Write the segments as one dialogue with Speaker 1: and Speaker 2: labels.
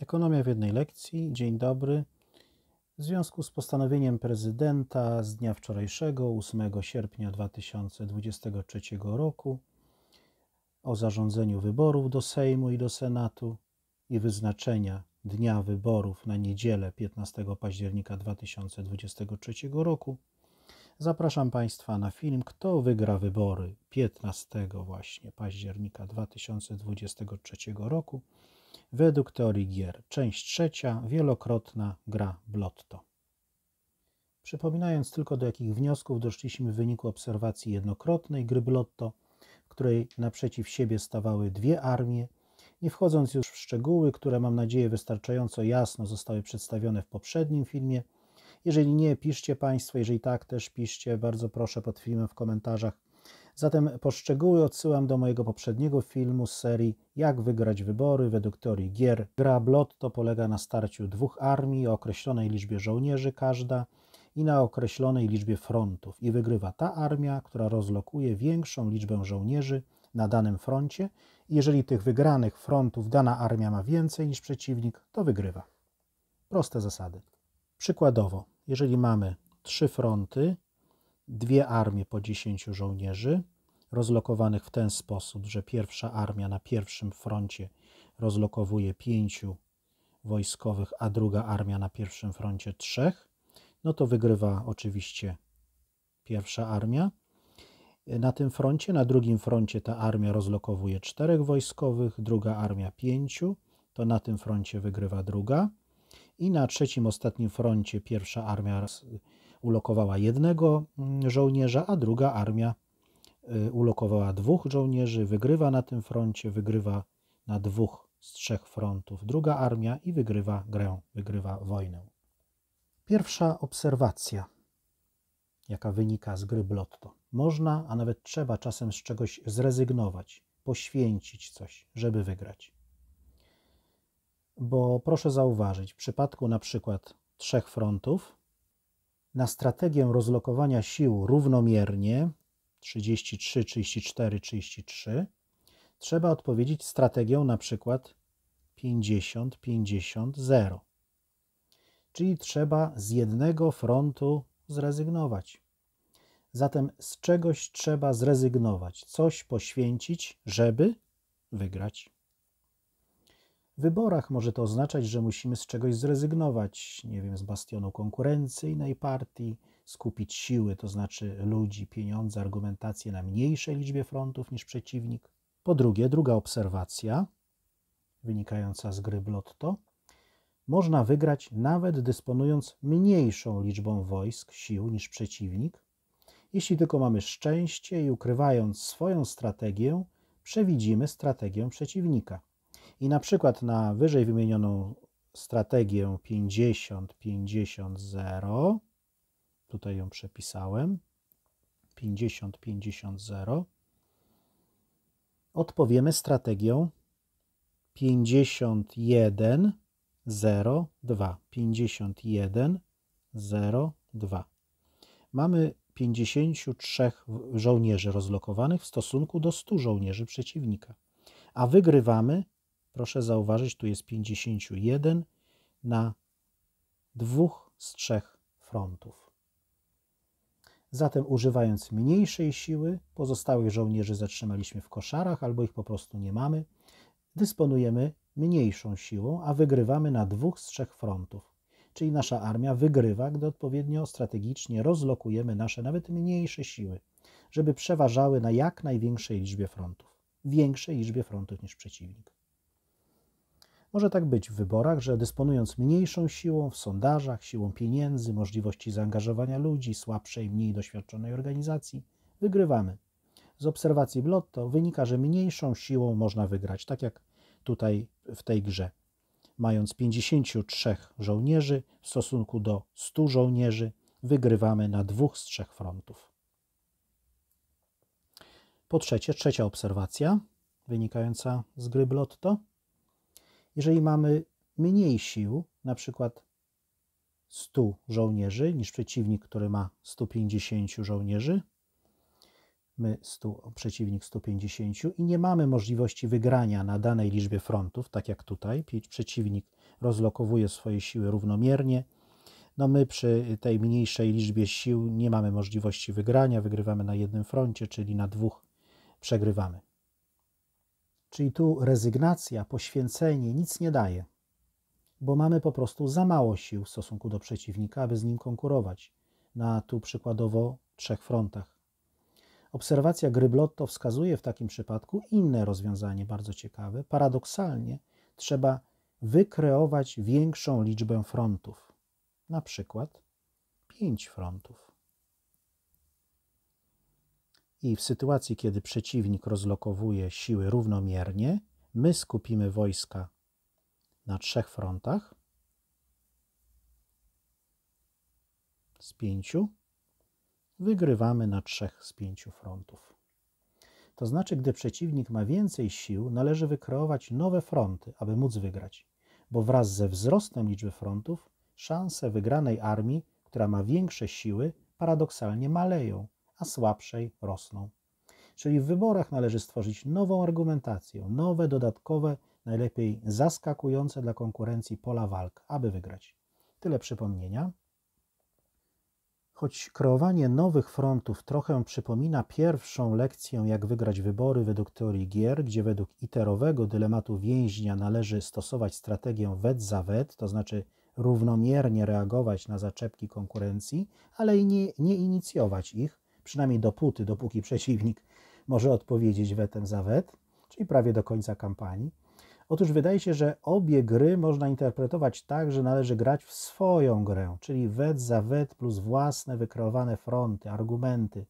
Speaker 1: Ekonomia w jednej lekcji. Dzień dobry. W związku z postanowieniem prezydenta z dnia wczorajszego, 8 sierpnia 2023 roku, o zarządzeniu wyborów do Sejmu i do Senatu i wyznaczenia dnia wyborów na niedzielę 15 października 2023 roku, zapraszam Państwa na film Kto wygra wybory 15 właśnie października 2023 roku według teorii gier. Część trzecia, wielokrotna gra blotto. lotto. Przypominając tylko do jakich wniosków doszliśmy w wyniku obserwacji jednokrotnej gry blotto, lotto, w której naprzeciw siebie stawały dwie armie, nie wchodząc już w szczegóły, które mam nadzieję wystarczająco jasno zostały przedstawione w poprzednim filmie. Jeżeli nie, piszcie Państwo, jeżeli tak też piszcie, bardzo proszę pod filmem w komentarzach, Zatem poszczegóły odsyłam do mojego poprzedniego filmu z serii Jak wygrać wybory według teorii gier. Gra blot to polega na starciu dwóch armii o określonej liczbie żołnierzy każda i na określonej liczbie frontów i wygrywa ta armia, która rozlokuje większą liczbę żołnierzy na danym froncie. Jeżeli tych wygranych frontów dana armia ma więcej niż przeciwnik, to wygrywa. Proste zasady. Przykładowo, jeżeli mamy trzy fronty, dwie armie po 10 żołnierzy, rozlokowanych w ten sposób, że pierwsza armia na pierwszym froncie rozlokowuje pięciu wojskowych, a druga armia na pierwszym froncie trzech, no to wygrywa oczywiście pierwsza armia. Na tym froncie, na drugim froncie ta armia rozlokowuje czterech wojskowych, druga armia pięciu, to na tym froncie wygrywa druga. I na trzecim, ostatnim froncie pierwsza armia ulokowała jednego mm, żołnierza, a druga armia Y, ulokowała dwóch żołnierzy, wygrywa na tym froncie, wygrywa na dwóch z trzech frontów druga armia i wygrywa grę, wygrywa wojnę. Pierwsza obserwacja, jaka wynika z gry Blotto. Można, a nawet trzeba czasem z czegoś zrezygnować, poświęcić coś, żeby wygrać. Bo proszę zauważyć, w przypadku na przykład trzech frontów, na strategię rozlokowania sił równomiernie 33, 34, 33, trzeba odpowiedzieć strategią na przykład 50, 50, 0. Czyli trzeba z jednego frontu zrezygnować. Zatem z czegoś trzeba zrezygnować, coś poświęcić, żeby wygrać wyborach może to oznaczać, że musimy z czegoś zrezygnować, nie wiem, z bastionu konkurencyjnej partii, skupić siły, to znaczy ludzi, pieniądze, argumentację na mniejszej liczbie frontów niż przeciwnik. Po drugie, druga obserwacja wynikająca z gry Blotto. Można wygrać nawet dysponując mniejszą liczbą wojsk, sił niż przeciwnik, jeśli tylko mamy szczęście i ukrywając swoją strategię, przewidzimy strategię przeciwnika. I na przykład na wyżej wymienioną strategię 50-50-0, tutaj ją przepisałem, 50-50-0, odpowiemy strategią 51 0 2 51 0 2. Mamy 53 żołnierzy rozlokowanych w stosunku do 100 żołnierzy przeciwnika, a wygrywamy proszę zauważyć, tu jest 51 na dwóch z trzech frontów. Zatem używając mniejszej siły, pozostałych żołnierzy zatrzymaliśmy w koszarach albo ich po prostu nie mamy, dysponujemy mniejszą siłą, a wygrywamy na dwóch z trzech frontów. Czyli nasza armia wygrywa, gdy odpowiednio strategicznie rozlokujemy nasze nawet mniejsze siły, żeby przeważały na jak największej liczbie frontów, większej liczbie frontów niż przeciwnik. Może tak być w wyborach, że dysponując mniejszą siłą w sondażach, siłą pieniędzy, możliwości zaangażowania ludzi, słabszej, mniej doświadczonej organizacji, wygrywamy. Z obserwacji Blotto wynika, że mniejszą siłą można wygrać, tak jak tutaj w tej grze. Mając 53 żołnierzy w stosunku do 100 żołnierzy, wygrywamy na dwóch z trzech frontów. Po trzecie, trzecia obserwacja wynikająca z gry Blotto – jeżeli mamy mniej sił, na przykład 100 żołnierzy niż przeciwnik, który ma 150 żołnierzy, my 100, przeciwnik 150 i nie mamy możliwości wygrania na danej liczbie frontów, tak jak tutaj, przeciwnik rozlokowuje swoje siły równomiernie, no my przy tej mniejszej liczbie sił nie mamy możliwości wygrania, wygrywamy na jednym froncie, czyli na dwóch przegrywamy. Czyli tu rezygnacja, poświęcenie nic nie daje, bo mamy po prostu za mało sił w stosunku do przeciwnika, aby z nim konkurować na tu przykładowo trzech frontach. Obserwacja Blotto wskazuje w takim przypadku inne rozwiązanie bardzo ciekawe. Paradoksalnie trzeba wykreować większą liczbę frontów, na przykład pięć frontów. I w sytuacji, kiedy przeciwnik rozlokowuje siły równomiernie, my skupimy wojska na trzech frontach z pięciu, wygrywamy na trzech z pięciu frontów. To znaczy, gdy przeciwnik ma więcej sił, należy wykreować nowe fronty, aby móc wygrać, bo wraz ze wzrostem liczby frontów szanse wygranej armii, która ma większe siły, paradoksalnie maleją, a słabszej rosną. Czyli w wyborach należy stworzyć nową argumentację, nowe, dodatkowe, najlepiej zaskakujące dla konkurencji pola walk, aby wygrać. Tyle przypomnienia. Choć kreowanie nowych frontów trochę przypomina pierwszą lekcję jak wygrać wybory według teorii gier, gdzie według iterowego dylematu więźnia należy stosować strategię wet za wet, to znaczy równomiernie reagować na zaczepki konkurencji, ale i nie, nie inicjować ich, przynajmniej dopóty, dopóki przeciwnik może odpowiedzieć wetem za wet, czyli prawie do końca kampanii. Otóż wydaje się, że obie gry można interpretować tak, że należy grać w swoją grę, czyli wet za wet plus własne wykreowane fronty, argumenty,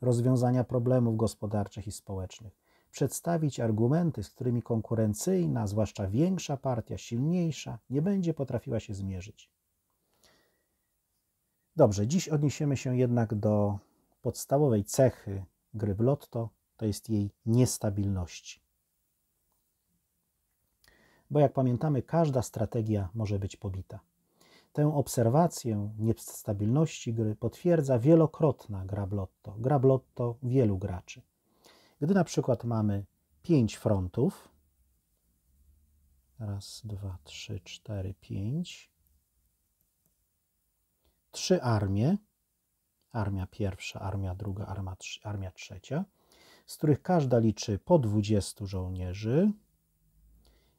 Speaker 1: rozwiązania problemów gospodarczych i społecznych. Przedstawić argumenty, z którymi konkurencyjna, zwłaszcza większa partia, silniejsza, nie będzie potrafiła się zmierzyć. Dobrze, dziś odniesiemy się jednak do podstawowej cechy gry w lotto to jest jej niestabilności. Bo jak pamiętamy, każda strategia może być pobita. Tę obserwację niestabilności gry potwierdza wielokrotna gra w lotto, gra w lotto wielu graczy. Gdy na przykład mamy pięć frontów, raz, dwa, trzy, cztery, pięć, trzy armie, Armia pierwsza, Armia druga, Armia, Armia trzecia, z których każda liczy po 20 żołnierzy.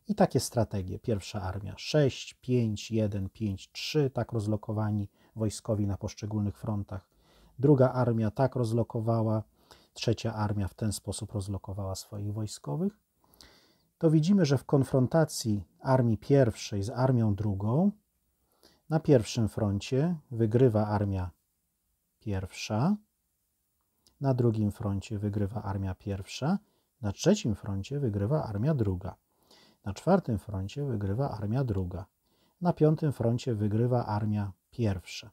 Speaker 1: I takie strategie. Pierwsza armia 6, 5, 1, 5, 3, tak rozlokowani wojskowi na poszczególnych frontach. Druga armia tak rozlokowała, trzecia armia w ten sposób rozlokowała swoich wojskowych. To widzimy, że w konfrontacji armii pierwszej z armią drugą na pierwszym froncie wygrywa armia pierwsza, na drugim froncie wygrywa armia pierwsza, na trzecim froncie wygrywa armia druga, na czwartym froncie wygrywa armia druga, na piątym froncie wygrywa armia pierwsza.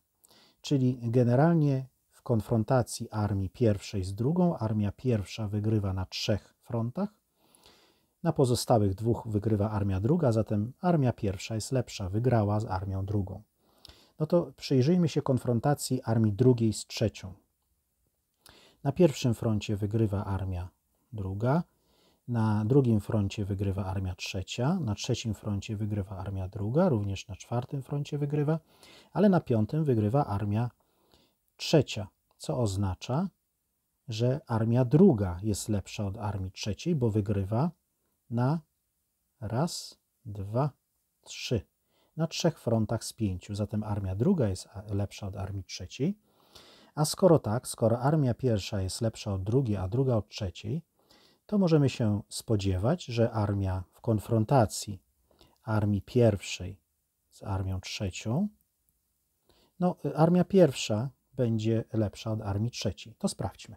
Speaker 1: Czyli generalnie w konfrontacji armii pierwszej z drugą, armia pierwsza wygrywa na trzech frontach, na pozostałych dwóch wygrywa armia druga, zatem armia pierwsza jest lepsza, wygrała z armią drugą no to przyjrzyjmy się konfrontacji armii drugiej z trzecią. Na pierwszym froncie wygrywa armia druga, na drugim froncie wygrywa armia trzecia, na trzecim froncie wygrywa armia druga, również na czwartym froncie wygrywa, ale na piątym wygrywa armia trzecia, co oznacza, że armia druga jest lepsza od armii trzeciej, bo wygrywa na raz, dwa, trzy na trzech frontach z pięciu, zatem armia druga jest lepsza od armii trzeciej. A skoro tak, skoro armia pierwsza jest lepsza od drugiej, a druga od trzeciej, to możemy się spodziewać, że armia w konfrontacji armii pierwszej z armią trzecią, no, y, armia pierwsza będzie lepsza od armii trzeciej. To sprawdźmy.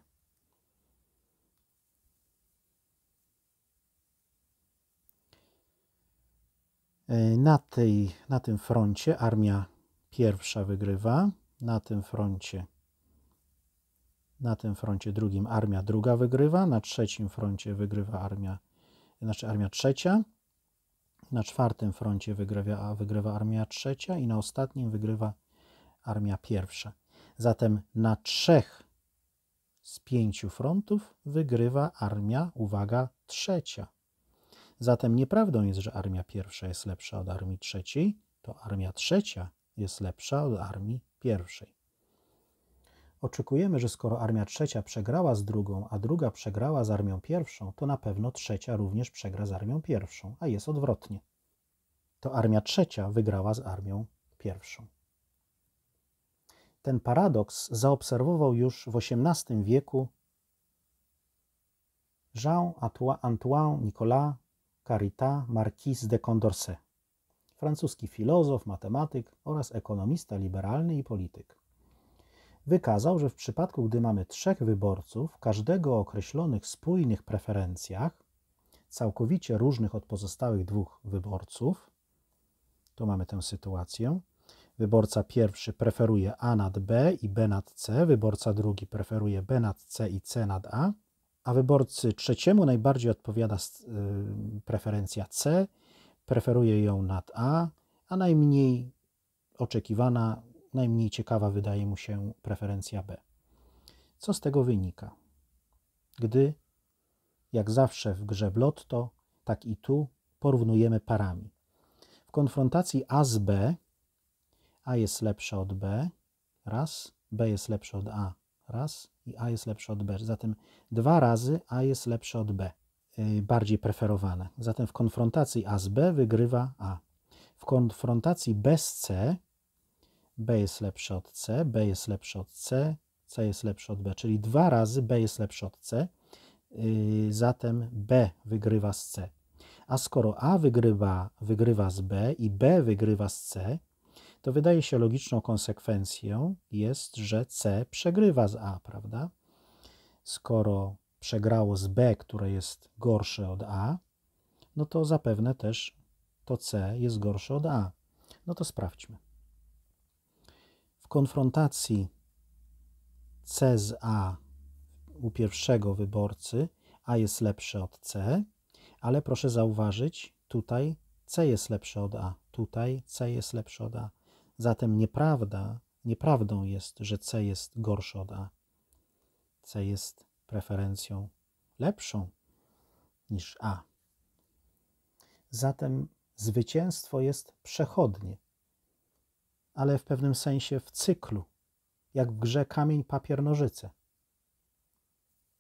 Speaker 1: E, na, tej, na tym froncie armia pierwsza wygrywa, na tym froncie na tym froncie drugim armia druga wygrywa, na trzecim froncie wygrywa armia, znaczy armia trzecia, na czwartym froncie wygrywa, wygrywa armia trzecia i na ostatnim wygrywa armia pierwsza. Zatem na trzech z pięciu frontów wygrywa armia, uwaga, trzecia. Zatem nieprawdą jest, że armia pierwsza jest lepsza od armii trzeciej, to armia trzecia jest lepsza od armii pierwszej. Oczekujemy, że skoro armia trzecia przegrała z drugą, a druga przegrała z armią pierwszą, to na pewno trzecia również przegra z armią pierwszą, a jest odwrotnie. To armia trzecia wygrała z armią pierwszą. Ten paradoks zaobserwował już w XVIII wieku Jean Antoine Nicolas Carita Marquis de Condorcet, francuski filozof, matematyk oraz ekonomista liberalny i polityk. Wykazał, że w przypadku, gdy mamy trzech wyborców, każdego o określonych spójnych preferencjach, całkowicie różnych od pozostałych dwóch wyborców, tu mamy tę sytuację, Wyborca pierwszy preferuje A nad B i B nad C, wyborca drugi preferuje B nad C i C nad A, a wyborcy trzeciemu najbardziej odpowiada y, preferencja C, preferuje ją nad A, a najmniej oczekiwana, najmniej ciekawa wydaje mu się preferencja B. Co z tego wynika? Gdy, jak zawsze w grze w lotto, tak i tu porównujemy parami. W konfrontacji A z B, A jest lepsze od B, raz, B jest lepsze od A, Raz i A jest lepsze od B. Zatem dwa razy A jest lepsze od B. Y, bardziej preferowane. Zatem w konfrontacji A z B wygrywa A. W konfrontacji B z C B jest lepsze od C, B jest lepsze od C, C jest lepsze od B, czyli dwa razy B jest lepsze od C, y, zatem B wygrywa z C. A skoro A wygrywa, wygrywa z B i B wygrywa z C, to wydaje się logiczną konsekwencją jest, że C przegrywa z A, prawda? Skoro przegrało z B, które jest gorsze od A, no to zapewne też to C jest gorsze od A. No to sprawdźmy. W konfrontacji C z A u pierwszego wyborcy A jest lepsze od C, ale proszę zauważyć, tutaj C jest lepsze od A, tutaj C jest lepsze od A. Zatem nieprawda, nieprawdą jest, że C jest gorsze od A. C jest preferencją lepszą niż A. Zatem zwycięstwo jest przechodnie, ale w pewnym sensie w cyklu, jak w grze kamień, papier, nożyce.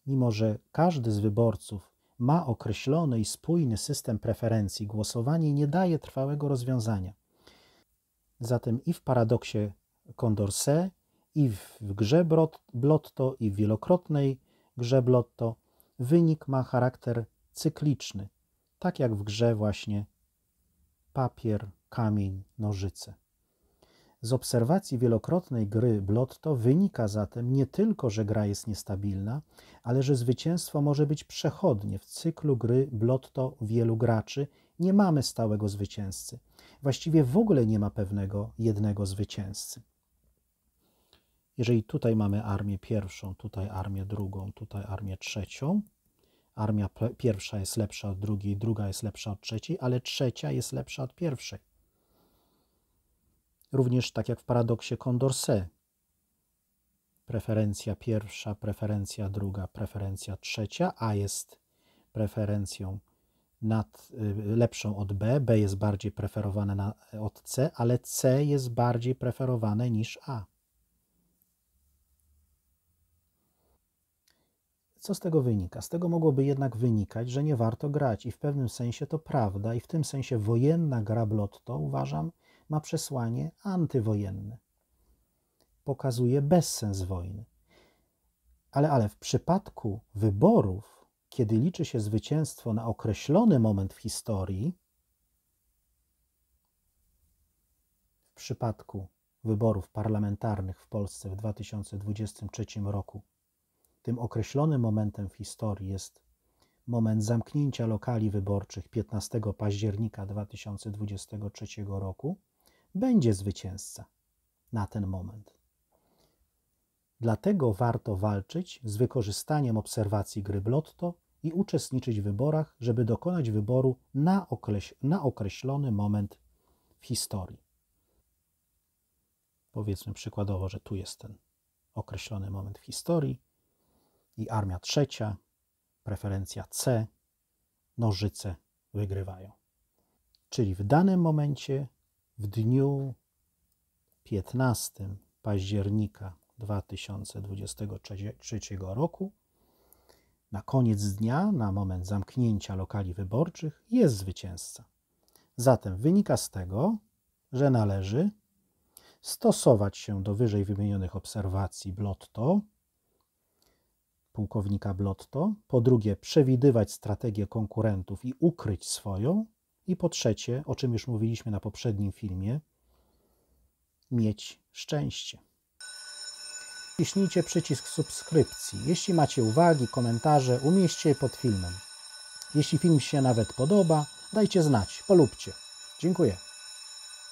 Speaker 1: Mimo, że każdy z wyborców ma określony i spójny system preferencji, głosowanie nie daje trwałego rozwiązania. Zatem i w paradoksie Condorcet, i w grze Blotto, i w wielokrotnej grze Blotto wynik ma charakter cykliczny, tak jak w grze właśnie papier, kamień, nożyce. Z obserwacji wielokrotnej gry Blotto wynika zatem nie tylko, że gra jest niestabilna, ale że zwycięstwo może być przechodnie. W cyklu gry Blotto wielu graczy nie mamy stałego zwycięzcy. Właściwie w ogóle nie ma pewnego jednego zwycięzcy. Jeżeli tutaj mamy armię pierwszą, tutaj armię drugą, tutaj armię trzecią, armia pierwsza jest lepsza od drugiej, druga jest lepsza od trzeciej, ale trzecia jest lepsza od pierwszej. Również tak jak w paradoksie Condorcet. Preferencja pierwsza, preferencja druga, preferencja trzecia, a jest preferencją nad, y, lepszą od B, B jest bardziej preferowane na, od C, ale C jest bardziej preferowane niż A. Co z tego wynika? Z tego mogłoby jednak wynikać, że nie warto grać i w pewnym sensie to prawda i w tym sensie wojenna gra w lotto, uważam, ma przesłanie antywojenne. Pokazuje bezsens wojny. Ale, ale w przypadku wyborów kiedy liczy się zwycięstwo na określony moment w historii, w przypadku wyborów parlamentarnych w Polsce w 2023 roku, tym określonym momentem w historii jest moment zamknięcia lokali wyborczych 15 października 2023 roku, będzie zwycięzca na ten moment. Dlatego warto walczyć z wykorzystaniem obserwacji gry blotto i uczestniczyć w wyborach, żeby dokonać wyboru na, okreś na określony moment w historii. Powiedzmy przykładowo, że tu jest ten określony moment w historii i armia trzecia, preferencja C, nożyce wygrywają. Czyli w danym momencie, w dniu 15 października 2023 roku. Na koniec dnia, na moment zamknięcia lokali wyborczych, jest zwycięzca. Zatem wynika z tego, że należy stosować się do wyżej wymienionych obserwacji Blotto, pułkownika Blotto, po drugie przewidywać strategię konkurentów i ukryć swoją, i po trzecie, o czym już mówiliśmy na poprzednim filmie, mieć szczęście wciśnijcie przycisk subskrypcji. Jeśli macie uwagi, komentarze, umieśćcie je pod filmem. Jeśli film się nawet podoba, dajcie znać, polubcie. Dziękuję.